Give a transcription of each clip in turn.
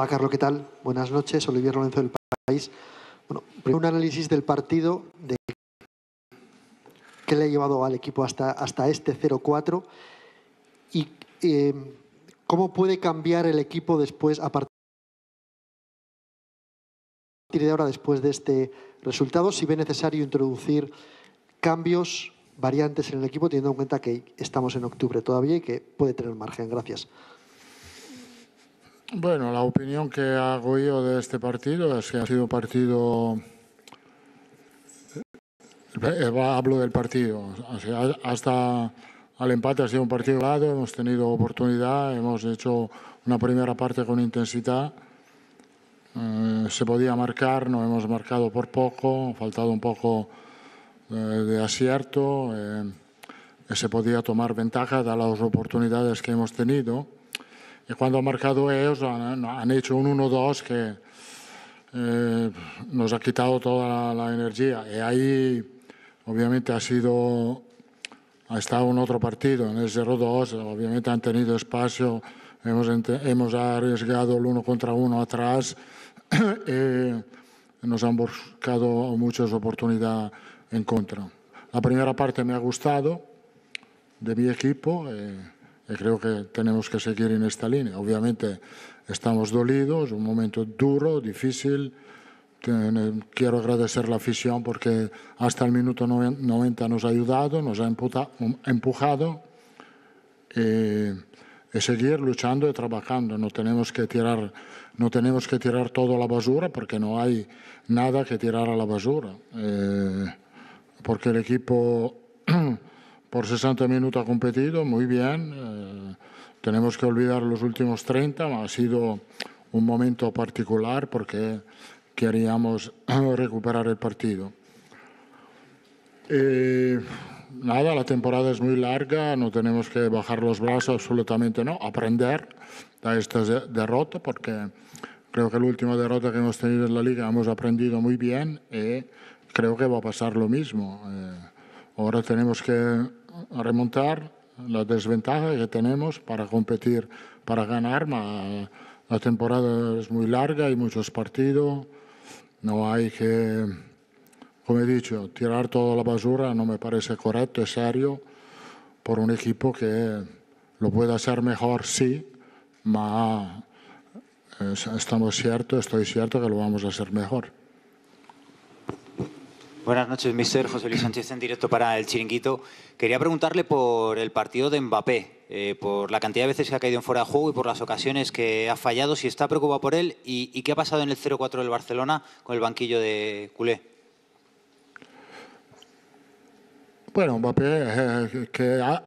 Hola, Carlos, ¿qué tal? Buenas noches, Olivier Lorenzo del País. Bueno, primero un análisis del partido, de qué le ha llevado al equipo hasta, hasta este 0-4 y eh, cómo puede cambiar el equipo después, a partir de ahora, después de este resultado, si ve necesario introducir cambios, variantes en el equipo, teniendo en cuenta que estamos en octubre todavía y que puede tener margen. Gracias. Bueno, la opinión que hago yo de este partido es que ha sido un partido. Eh, hablo del partido. Hasta al empate ha sido un partido lado, hemos tenido oportunidad, hemos hecho una primera parte con intensidad. Eh, se podía marcar, no hemos marcado por poco, ha faltado un poco eh, de acierto. se podía tomar ventaja de las oportunidades que hemos tenido y cuando han marcado ellos, han, hecho un 1-2 que eh, nos ha quitado toda la, energía. Y ahí, obviamente, ha sido. Ha estado en otro partido, en el 0-2. Obviamente han tenido espacio, hemos, hemos arriesgado el uno contra uno atrás. eh, nos han buscado muchas oportunidades en contra. La primera parte me ha gustado de mi equipo. Eh, creo que tenemos que seguir en esta línea. Obviamente estamos dolidos, un momento duro, difícil. Eh, quiero agradecer la afición porque hasta el minuto 90 nos ha ayudado, nos ha um, empujado. Y, seguir luchando y trabajando. No tenemos que tirar, no tenemos que tirar todo a la basura porque no hay nada que tirar a la basura. Eh, porque el equipo por 60 minutos ha competido, muy bien. Eh, tenemos que olvidar los últimos 30, ha sido un momento particular porque queríamos recuperar el partido. Eh, nada, la temporada es muy larga, no tenemos que bajar los brazos, absolutamente no, aprender a esta derrota porque creo que la última derrota que hemos tenido en la liga hemos aprendido muy bien y creo que va a pasar lo mismo. Eh, Ahora tenemos que remontar la desventaja que tenemos para competir, para ganar. La temporada es muy larga, hay muchos partidos. No hay que, como he dicho, tirar toda la basura no me parece correcto, es serio, por un equipo que lo puede hacer mejor, sí, pero estamos ciertos, estoy cierto que lo vamos a hacer mejor. Buenas noches, mister José Luis Sánchez, en directo para El Chiringuito. Quería preguntarle por el partido de Mbappé, eh, por la cantidad de veces que ha caído en fuera de juego y por las ocasiones que ha fallado, si está preocupado por él y, qué ha pasado en el 0-4 del Barcelona con el banquillo de culé. Bueno, Mbappé, eh, que ha,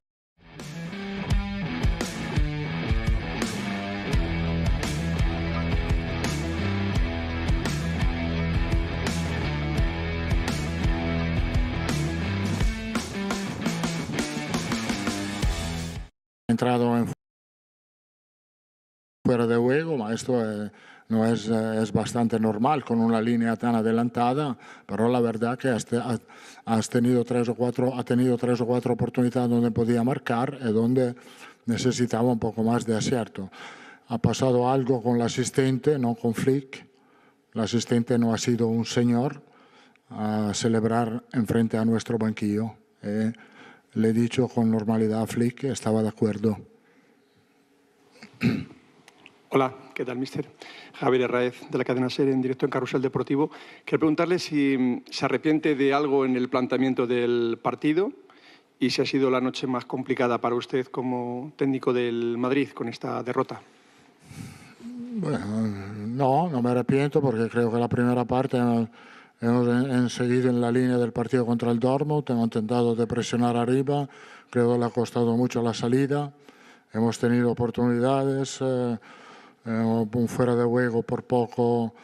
entrado en fuera de juego, esto es, eh, no es, eh, es, bastante normal con una línea tan adelantada, pero la verdad que has, tenido tres o cuatro, ha tenido tres o cuatro oportunidades donde podía marcar y eh, donde necesitaba un poco más de acierto. Ha pasado algo con la asistente, no con Flick. La asistente no ha sido un señor a celebrar enfrente a nuestro banquillo. Eh. Le he dicho con normalidad a Flick que estaba de acuerdo. Hola, ¿qué tal, mister? Javier Herraez, de la cadena Ser, en directo en Carrusel Deportivo. Quiero preguntarle si mm, se arrepiente de algo en el planteamiento del partido y si ha sido la noche más complicada para usted como técnico del Madrid con esta derrota. Bueno, no, no me arrepiento porque creo que la primera parte Hemos seguido en la línea del partido contra el Dortmund, hemos intentado de presionar arriba, creo que le ha costado mucho la salida, hemos tenido oportunidades, eh, eh, un fuera de juego por poco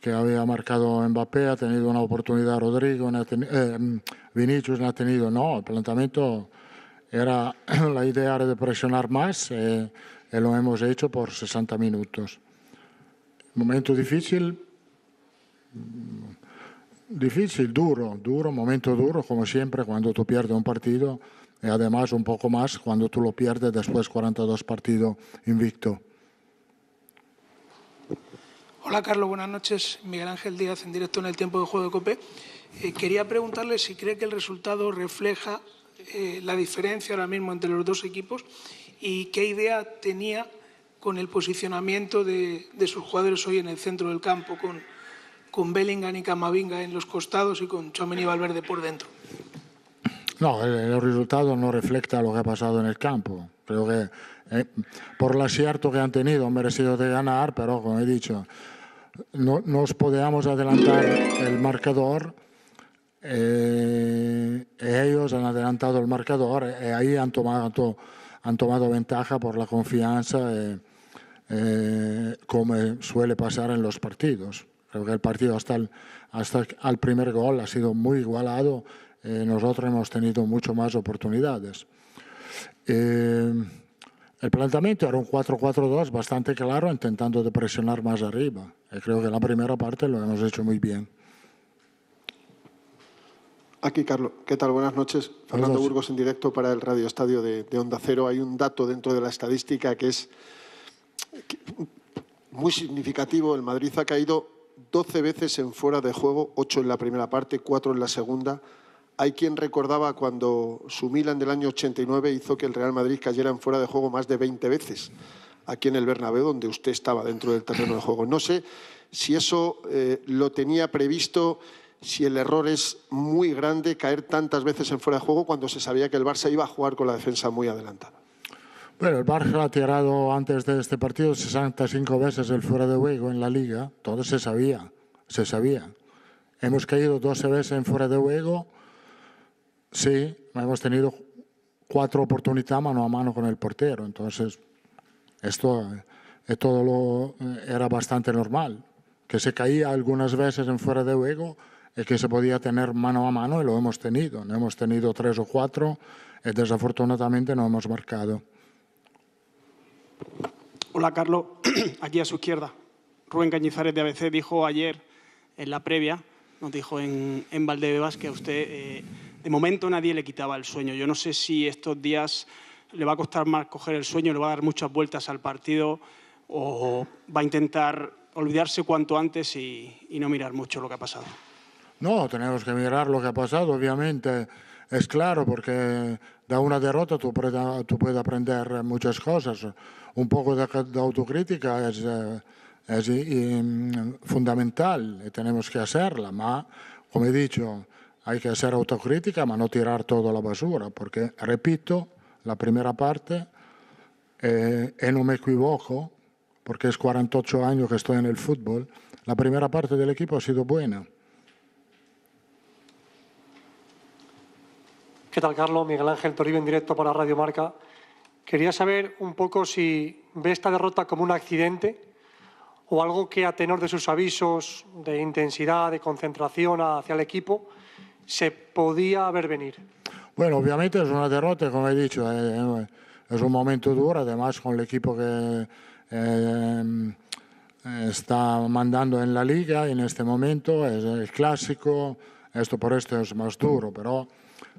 que había marcado Mbappé, ha tenido una oportunidad Rodrigo, eh, Vinicius no ha tenido, no, el planteamiento era, la idea de presionar más y lo hemos hecho por 60 minutos. Momento difícil, Difícil, duro, duro, momento duro, como siempre, cuando tú pierdes un partido y además un poco más cuando tú lo pierdes después 42 partidos invicto. Hola Carlos, buenas noches. Miguel Ángel Díaz en directo en el tiempo de juego de Copé. Eh, quería preguntarle si cree que el resultado refleja eh, la diferencia ahora mismo entre los dos equipos y qué idea tenía con el posicionamiento de, de sus jugadores hoy en el centro del campo, con con Bellingham y Camavinga en los costados y con Chomen Valverde por dentro. No, el, resultado no refleja lo que ha pasado en el campo. Creo que eh, por el acierto que han tenido, han merecido de ganar, pero como he dicho, no nos podíamos adelantar el marcador. Eh, e ellos han adelantado el marcador y eh, ahí han tomado, han tomado ventaja por la confianza, como suele pasar en los partidos. Creo que el partido hasta el, hasta el primer gol ha sido muy igualado. Eh, nosotros hemos tenido mucho más oportunidades. Eh, el planteamiento era un 4-4-2 bastante claro, intentando de presionar más arriba. creo que la primera parte lo hemos hecho muy bien. Aquí, Carlos. ¿Qué tal? Buenas noches. Fernando Burgos en directo para el Radio Estadio de, de, Onda Cero. Hay un dato dentro de la estadística que es muy significativo. El Madrid ha caído 12 veces en fuera de juego, 8 en la primera parte, 4 en la segunda. Hay quien recordaba cuando su Milan del año 89 hizo que el Real Madrid cayera en fuera de juego más de 20 veces aquí en el Bernabéu, donde usted estaba dentro del terreno de juego. No sé si eso eh, lo tenía previsto, si el error es muy grande caer tantas veces en fuera de juego cuando se sabía que el Barça iba a jugar con la defensa muy adelantada. Bueno, el Barça ha tirado antes de este partido 65 veces el fuera de juego en la liga. Todo se sabía, se sabía. Hemos caído 12 veces en fuera de juego. Sí, hemos tenido cuatro oportunidades mano a mano con el portero. Entonces, esto, eh, todo lo, eh, era bastante normal. Que se caía algunas veces en fuera de juego y que se podía tener mano a mano y lo hemos tenido. Hemos tenido tres o cuatro desafortunadamente no hemos marcado. Hola, Carlos. Aquí a su izquierda. Rubén Cañizares de ABC dijo ayer en la previa, nos dijo en, en Valdebebas que a usted eh, de momento nadie le quitaba el sueño. Yo no sé si estos días le va a costar más coger el sueño, le va a dar muchas vueltas al partido o va a intentar olvidarse cuanto antes y, y no mirar mucho lo que ha pasado. No, tenemos que mirar lo que ha pasado, obviamente es claro porque da una derrota tú puedes, aprender muchas cosas. Un poco de, autocrítica es, eh, fundamental y tenemos que hacerla, pero como he dicho, hay que hacer autocrítica, pero no tirar todo a la basura, porque, repito, la primera parte, y eh, eh, no me equivoco, porque es 48 años que estoy en el fútbol, la primera parte del equipo ha sido buena. ¿Qué tal, Carlos? Miguel Ángel Toribio en directo para Radio Marca. Quería saber un poco si ve esta derrota como un accidente o algo que a tenor de sus avisos de intensidad, de concentración hacia el equipo, se podía haber venir. Bueno, obviamente es una derrota, como he dicho, eh, eh, es un momento duro, además con el equipo que eh, em, está mandando en la liga en este momento, es el clásico, esto por esto es más duro, pero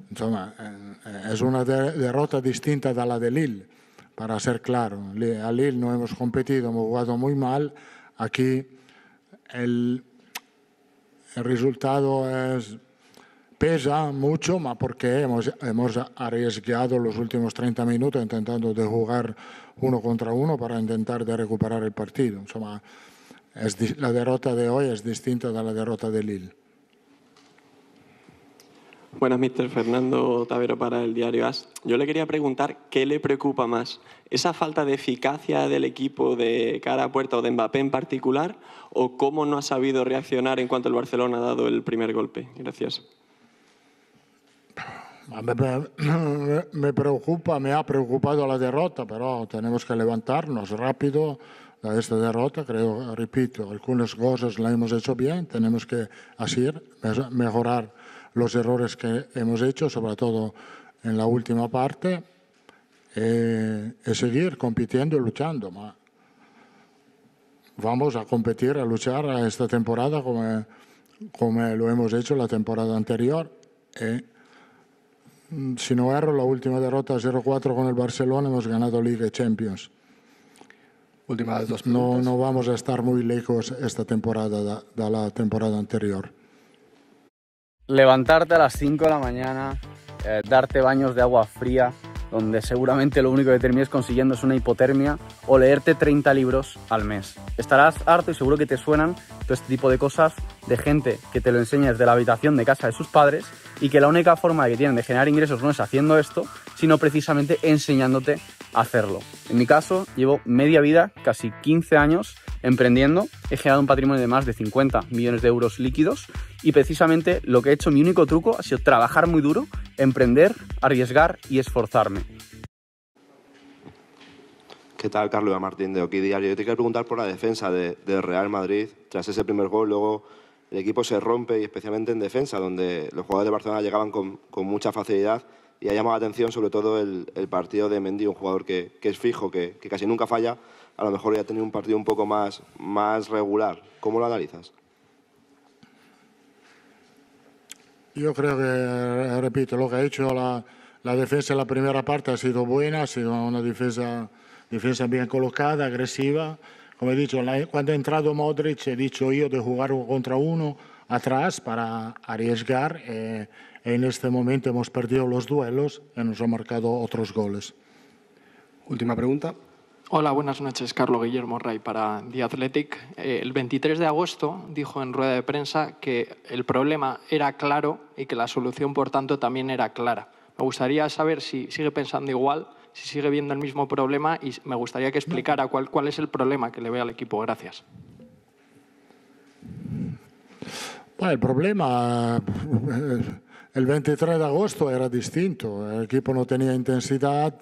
Insomma, eh, es una derrota distinta de la de Lille, para ser claro. A Lille no hemos competido, hemos jugado muy mal. Aquí el, el resultado pesa mucho, más porque hemos, hemos, arriesgado los últimos 30 minutos intentando de jugar uno contra uno para intentar de recuperar el partido. Insomma, la derrota de hoy es distinta de la derrota de Lille. Buenas, Mr. Fernando Tavero para el diario AS. Yo le quería preguntar qué le preocupa más, esa falta de eficacia del equipo de cara a puerta o de Mbappé en particular, o cómo no ha sabido reaccionar en cuanto el Barcelona ha dado el primer golpe. Gracias. Me preocupa, me ha preocupado la derrota, pero tenemos que levantarnos rápido de esta derrota. Creo, repito, algunas cosas la hemos hecho bien, tenemos que así mejorar los errores que hemos hecho, sobre todo en la última parte, eh, es seguir compitiendo y luchando. Vamos a competir, a luchar esta temporada como, como lo hemos hecho la temporada anterior. Eh. si no erro, la última derrota 0-4 con el Barcelona hemos ganado Liga de Champions. no, no vamos a estar muy lejos esta temporada de la temporada anterior levantarte a las 5 de la mañana, eh, darte baños de agua fría, donde seguramente lo único que termines consiguiendo es una hipotermia, o leerte 30 libros al mes. Estarás harto y seguro que te suenan todo este tipo de cosas de gente que te lo enseña desde la habitación de casa de sus padres y que la única forma que tienen de generar ingresos no es haciendo esto, sino precisamente enseñándote a hacerlo. En mi caso, llevo media vida, casi 15 años, emprendiendo. He generado un patrimonio de más de 50 millones de euros líquidos y precisamente lo que he hecho, mi único truco, ha sido trabajar muy duro, emprender, arriesgar y esforzarme. ¿Qué tal, Carlos Martín de Oquidiario? Yo te quiero preguntar por la defensa de, Real Madrid tras ese primer gol, luego el equipo se rompe y especialmente en defensa, donde los jugadores de Barcelona llegaban con, con mucha facilidad y ha llamado la atención sobre todo el, el partido de Mendy, un jugador que, que es fijo, que, que, casi nunca falla, a lo mejor ya ha tenido un partido un poco más, más regular. ¿Cómo lo analizas? Yo creo que, repito, lo que ha hecho la, la defensa en la primera parte ha sido buena, ha sido una defensa, defensa bien colocada, agresiva como he dicho, cuando ha entrado Modric, he dicho yo de jugar contra uno atrás para arriesgar. Eh, en este momento hemos perdido los duelos y nos han marcado otros goles. Última pregunta. Hola, buenas noches. Carlos Guillermo Ray para The Athletic. Eh, el 23 de agosto dijo en rueda de prensa que el problema era claro y que la solución, por tanto, también era clara. Me gustaría saber si sigue pensando igual si sigue viendo el mismo problema y me gustaría que explicara cuál, es el problema que le ve al equipo. Gracias. el problema, el 23 de agosto era distinto, el equipo no tenía intensidad,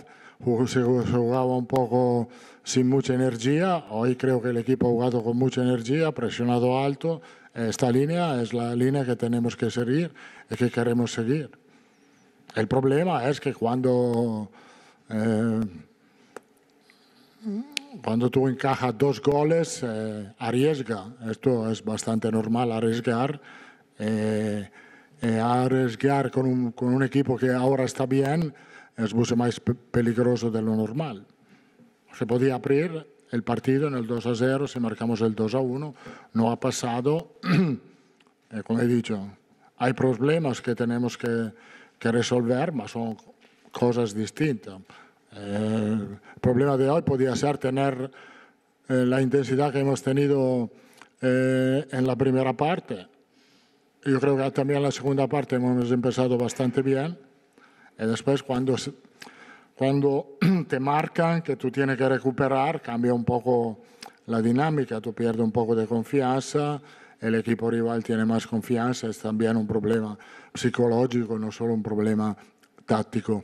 se jugaba un poco sin mucha energía, hoy creo que el equipo ha jugado con mucha energía, presionado alto, esta línea es la línea que tenemos que seguir y que queremos seguir. El problema es que cuando eh, cuando tú encajas dos goles, eh, arriesga. Esto es bastante normal, arriesgar. Eh, eh arriesgar con un, equipo que ahora está bien es mucho más peligroso de lo normal. Se podía abrir el partido en el 2 a 0, si marcamos el 2 a 1, no ha pasado. como he dicho, hay problemas que tenemos que, que resolver, más son cosas distintas. el eh, problema de hoy podía ser tener eh, la intensidad que hemos tenido eh, en la primera parte. Yo creo que también en la segunda parte hemos empezado bastante bien. Y después cuando, cuando te marcan que tú tienes que recuperar, cambia un poco la dinámica, tú pierdes un poco de confianza, el equipo rival tiene más confianza, es también un problema psicológico, no solo un problema táctico.